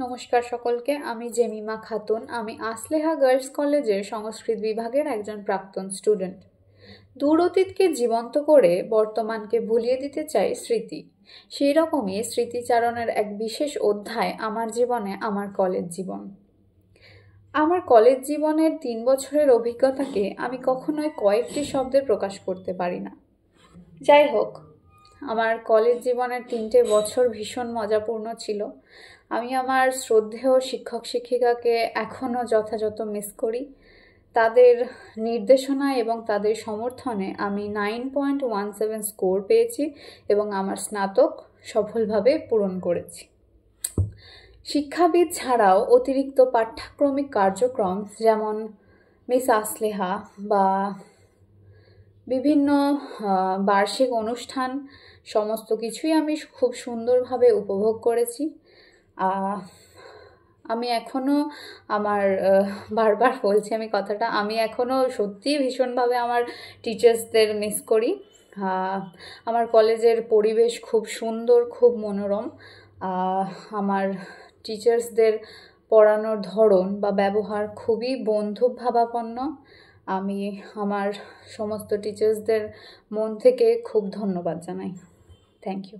নমস্কার সকলকে আমি জেমিমা খাতুন আমি আসলেহা গার্লস কলেজের সংস্কৃত বিভাগের একজন প্রাক্তন স্টুডেন্ট দূর অতীতকে জীবন্ত করে বর্তমানকে ভুলিয়ে দিতে চাই স্মৃতি সেই রকমই স্মৃতিচারণের এক বিশেষ অধ্যায় আমার জীবনে আমার কলেজ জীবন আমার কলেজ জীবনের তিন বছরের অভিজ্ঞতাকে আমি কখনোই কয়েকটি শব্দে প্রকাশ করতে পারি না যাই হোক আমার কলেজ জীবনের তিনটে বছর ভীষণ মজাপূর্ণ ছিল আমি আমার শ্রদ্ধেয় শিক্ষক শিক্ষিকাকে এখনও যথাযথ মিস করি তাদের নির্দেশনা এবং তাদের সমর্থনে আমি nine point one seven score পেয়েছি এবং আমার স্নাতক সফলভাবে পূরণ করেছি শিক্ষাবিদ ছাড়াও অতিরিক্ত পাঠ্যক্রমিক কার্যক্রম যেমন মিস আসলেহা বা বিভিন্ন বার্ষিক অনুষ্ঠান সমস্ত কিছুই আমি খুব সুন্দরভাবে উপভোগ করেছি আমি এখনও আমার বারবার বলছি আমি কথাটা আমি এখনও সত্যিই ভীষণভাবে আমার টিচার্সদের মিস করি আমার কলেজের পরিবেশ খুব সুন্দর খুব মনোরম আমার টিচার্সদের পড়ানোর ধরন বা ব্যবহার খুবই বন্ধুভাবাপন্ন আমি আমার সমস্ত টিচার্সদের মন থেকে খুব ধন্যবাদ জানাই থ্যাংক ইউ